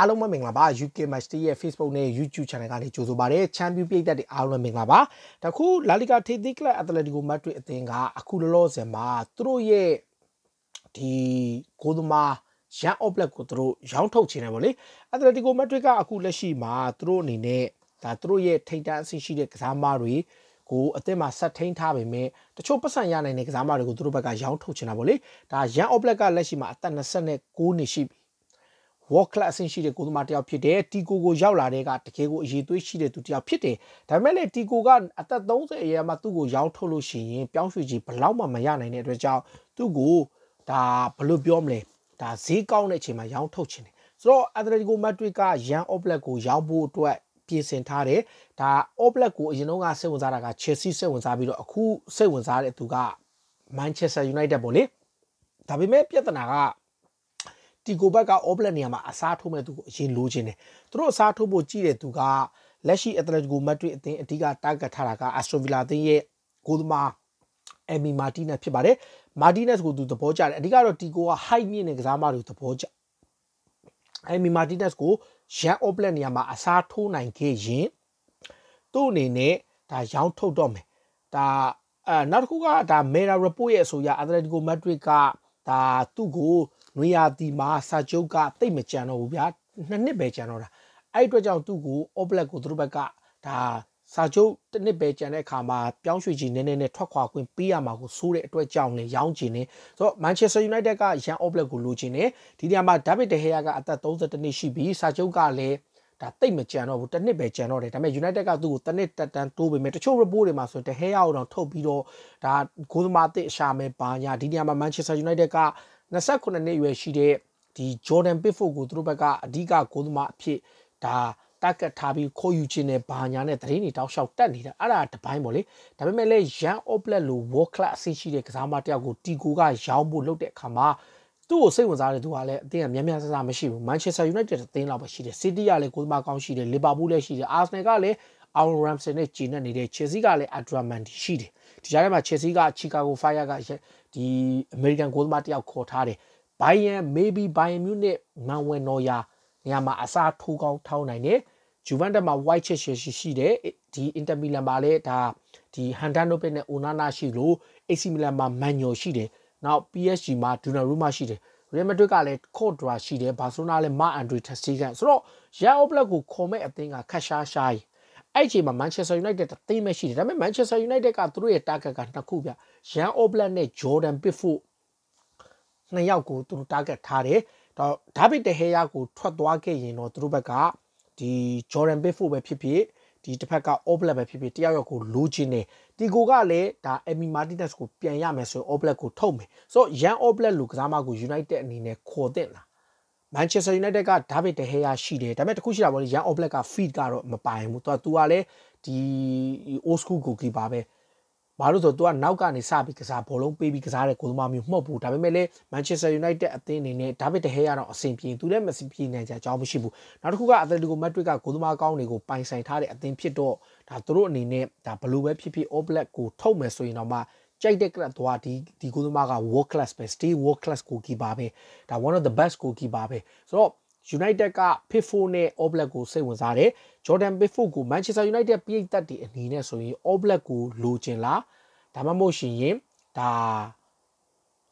အားလုံးပဲမင်္ဂလာပါ UK Match ရဲ့ Facebook နဲ့ YouTube Channel ကနေကြိုဆိုပါရစေ Champion ပြည်သက်တွေအားလုံးပဲမင်္ဂလာပါတခု La Liga ထိပ်သီး Club Atletico Madrid အသင်းကအခုလောလောဆယ်မှာသူတို့ရဲ့ဒီကိုသမားရန်အော့ဘလက်ကိုသူတို့ရောင်းထုတ်ချင်တယ်ဗောလေအက်တလက်တီကိုမက်ဒရစ်ကအခုလက်ရှိမှာသူတို့အနေနဲ့ဒါသူတို့ရဲ့ထိပ်တန်းအဆင့်ရှိတဲ့ကစားမတွေကိုအသင်းမှာဆက်ထိန်ထားပေမဲ့တချို့ပတ်စံရနိုင်တဲ့ကစားမတွေကိုသူတို့ဘက်ကရောင်းထုတ်ချင်တာဗောလေဒါရန်အော့ဘလက်ကလက်ရှိမှာအသက်29နှစ်ရှိပြီ world class အဆင့်ရှိတဲ့ကိုသမားတယောက်ဖြစ်တယ်တီကိုကိုရောက်လာတဲ့ကတကယ်ကိုအရေးသွေးရှိတဲ့သူတယောက်ဖြစ်တယ်ဒါပေမဲ့လေတီကိုကအသက်30အရွယ်မှာသူ့ကိုရောင်းထုတ်လို့ရှိရင်ပြောင်းရွှေ့ကြီးဘလောက်မှမရနိုင်တဲ့အတွက်ကြောင့်သူ့ကိုဒါဘယ်လိုပြောမလဲဒါဈေးကောင်းတဲ့အချိန်မှာရောင်းထုတ်ခြင်းတယ်ဆိုတော့ Atletico Madrid က Yan Oblak ကိုရောင်းဖို့အတွက်ပြင်ဆင်ထားတယ်ဒါ Oblak ကိုအရင်တုန်းကစိတ်ဝင်စားတာက Chelsea စိတ်ဝင်စားပြီးတော့အခုစိတ်ဝင်စားတဲ့သူက Manchester United ပေါ့လေဒါပေမဲ့ပြဿနာကတီကိုဘက်က Oblak နေရာမှာအစားထိုးမဲ့သူကိုအရင်လိုချင်တယ်သူတို့အစားထိုးဖို့ကြည့်တဲ့သူကလက်ရှိ Atletico Madrid အသင်းအဓိက target ထားတာက Aston Villa အသင်းရဲ့ကိုသမား Emi Martinez ဖြစ်ပါတယ် Martinez ကိုသူသဘောကျတယ်အဓိကတော့တီကိုက high မြင့်တဲ့ကစားမတွေကိုသဘောကျ Emi Martinez ကို Jan Oblak နေရာမှာအစားထိုးနိုင်ခဲ့ရင်သူ့အနေနဲ့ဒါရောင်းထုတ်တော့မယ်ဒါအဲနောက်တစ်ခုကဒါ Mera Report ရဲ့အဆိုအရ Atletico Madrid ကဒါသူ့ကိုနွေရာသီမှာစာချုပ်ကတိတ်မကြံတော့ဘူးဗျာနှစ်နှစ်ပဲကြံတော့တာအဲ့အတွက်ကြောင့်သူ့ကို all black ကိုသူတို့ဘက်ကဒါစာချုပ်တစ်နှစ်ပဲကြံတဲ့အခါမှာပြောင်းရွှေ့ချီနည်းနည်းနဲ့ထွက်ခွာခွင့်ပေးရမှာကိုစိုးတဲ့အတွက်ကြောင့်လည်းရောင်းချင်နေဆိုတော့ Manchester United ကရန် all black ကိုလိုချင်နေဒီနေရာမှာ David De Gea ကအသက်32နှစ်ရှိပြီစာချုပ်ကလည်းဒါတိတ်မကြံတော့ဘူးတစ်နှစ်ပဲကြံတော့တယ်ဒါပေမဲ့ United ကသူ့ကိုတစ်နှစ်တက်တန်းတိုးပေးမယ်တချို့ report တွေမှာဆိုရင် De Gea ကိုတော့ထုတ်ပြီးတော့ဒါဂိုးသမားအသစ်အရှာမယ်ပါညာဒီနေရာမှာ Manchester United က29နှစ်အရွယ်ရှိတဲ့ဒီ Jordan Pickford ကိုသူတို့ဘက်ကအဓိကဂိုးသမားအဖြစ်ဒါတက်ကတ်ထားပြီးခိုးယူခြင်းနဲ့ဘာညာနဲ့တရင်တွေတောက်လျှောက်တက်နေတာအဲ့ဒါတပိုင်းပေါ့လေဒါပေမဲ့လည်း Jan Oblak လို World Class အဆင့်ရှိတဲ့ကစားမတယောက်ကိုတီကိုကရောင်းဖို့လုပ်တဲ့အခါမှာသူ့ကိုစိတ်ဝင်စားတဲ့သူကလည်းအသင်းကများများဆဆမရှိဘူး Manchester United အသင်းလောက်ပဲရှိတယ် City ကလည်းကိုယ်သမားကောင်းရှိတယ် Liverpool လည်းရှိတယ် Arsenal ကလည်း Aaron Ramsey နဲ့ဂျီနဲ့နေတဲ့ Chelsea ကလည်း Adramanti ရှိတယ်ဒီကြားထဲမှာ Chelsea က Chicago Fire ကဒီ American ဂိုးသမားတယောက်ခေါ်ထားတယ် Bayern maybe Bayern Munich မန်ဝင်နော်ယာနေရာမှာအစားထိုးကောင်းထောင်းနိုင်တယ်ဂျူဗန်တက်မှာ white shirt ရှိရှိတယ်ဒီ Inter Milan မှာလည်းဒါဒီ Handan Nope နဲ့ Onana ရှိလို့ AC Milan မှာ Manu ရှိတယ်နောက် PSG မှာ Donnarumma ရှိတယ် Real Madrid ကလည်း Cordra ရှိတယ် Barcelona လည်း Marc Andre ter Stegen ဆိုတော့ Real Black ကိုခေါ်မဲ့အသင်းကခက်ရှားရှားကြီးအဲ့အချိန်မှာ Manchester United တသိမ်းပဲရှိတယ်ဒါပေမဲ့ Manchester United ကသူတို့ရဲ့ target ကနှစ်ခုဗျ Jan Oblak နဲ့ Jordan Pickford နှစ်ယောက်ကိုသူတို့ target ထားတယ်တော့ David De Gea ကိုထွက်သွားခဲ့ရင်တော့သူတို့ဘက်ကဒီ Jordan Pickford ပဲဖြစ်ဖြစ်ဒီတစ်ဖက်က Oblak ပဲဖြစ်ဖြစ်တယောက်ယောက်ကိုလိုချင်တယ်ဒီကိုကလည်းဒါ Emi Martinez ကိုပြန်ရမယ်ဆိုရင် Oblak ကိုထုတ်မယ်ဆိုတော့ Jan Oblak လူကစားမကို United အနေနဲ့ခေါ်တင်လာမန်ချက်စတာယူနိုက်တက်ကဒါဗစ်ဒဟေယာရှိတယ်ဒါပေမဲ့တခုရှိတာပေါ့လေရန်အော့ဘလက်က feed ကတော့မပိုင်ဘူးသူကသူကလည်းဒီ old school goalkeeper ပဲဘာလို့ဆိုတော့ तू ကနောက်ကနေစပြီးကစားဘောလုံးပေးပြီးကစားတဲ့ကိုသမားမျိုးမှော့ဘူးဒါပေမဲ့လည်း Manchester United အသင်းအနေနဲ့ David De Gea တော့အဆင်ပြေသူလည်းမစပြေနိုင်ကြအကြောင်းမရှိဘူးနောက်တစ်ခုက Atletico Madrid ကကိုသမားကောင်းတွေကိုပိုင်ဆိုင်ထားတဲ့အသင်းဖြစ်တော့ဒါသူတို့အနေနဲ့ဒါဘလို့ပဲဖြစ်ဖြစ် All Black ကိုထုတ်မယ်ဆိုရင်တော့မှကြိုက်တဲ့ကလပ်သွားဒီဒီကိုသမားက world class ပဲ stay world class goalkeeper ပဲဒါ one of the best goalkeeper ပဲဆိုတော့ United က Pickford နဲ့ Oblak ကိုစိတ်ဝင်စားတယ် Jordan Pickford ကို Manchester United ပြိုင်သက်တွေအနေနဲ့ဆိုရင် Oblak ကိုလိုချင်လားဒါမှမဟုတ်ရှင်ဒါ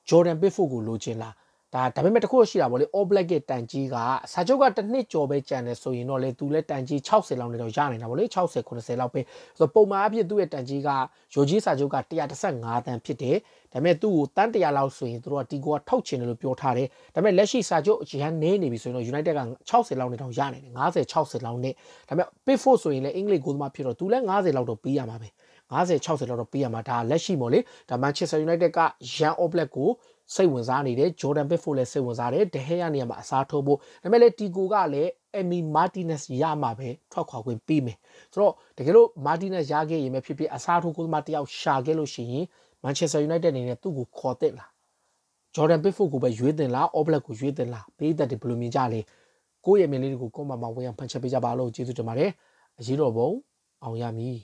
Jordan Pickford ကိုလိုချင်လားဒါဒါပေမဲ့တခုရှိတာဗောလေ all black ကတန်ကြီးကစာချုပ်ကတစ်နှစ်ကျော်ပဲကြံတယ်ဆိုရင်တော့လေသူလည်းတန်ကြီး60လောက်နေတော့ရနိုင်တာဗောလေ60 90လောက်ပဲဆိုတော့ပုံမှန်အဖြစ်သူ့ရဲ့တန်ကြီးကရိုကြီးစာချုပ်က135တန်ဖြစ်တယ်ဒါပေမဲ့သူ့ကိုတန်း100လောက်ဆိုရင်သူတို့ကတီကိုကထုတ်ချင်တယ်လို့ပြောထားတယ်ဒါပေမဲ့လက်ရှိစာချုပ်ရန်နေနေပြီဆိုရင်တော့ United က60လောက်နေတော့ရနိုင်တယ်90 60လောက်နဲ့ဒါပေမဲ့ Pickford ဆိုရင်လည်းအင်္ဂလိပ်ဂိုးသမားဖြစ်တော့သူလည်း90လောက်တော့ပြီးရမှာပဲ50 60လောက်တော့ပေးရမှာဒါလက်ရှိပေါ့လေဒါ Manchester United က Young Oblak ကိုစိတ်ဝင်စားနေတယ် Jordan Pickford လည်းစိတ်ဝင်စားတယ် De Gea နေရာမှာအစားထိုးဖို့ဒါပေမဲ့လည်း Tico ကလည်း Emi Martinez ရမှာပဲထွက်ခွာခွင့်ပေးမယ်ဆိုတော့တကယ်လို့ Martinez ရခဲ့ရင်ပဲဖြစ်ဖြစ်အစားထိုးကိုမှတယောက်ရှာခဲ့လို့ရှိရင် Manchester United အနေနဲ့သူ့ကိုခေါ်သင့်လား Jordan Pickford ကိုပဲရွေးသင့်လား Oblak ကိုရွေးသင့်လားပေးသက်တယ်ဘယ်လိုမြင်ကြလဲကိုယ့်ရဲ့မြင်လေးတွေကိုကွန်မမှာဝေယံဖန်ချက်ပေးကြပါလို့ကျေးဇူးတင်ပါတယ်အရေးတော်ပုံအောင်ရမည်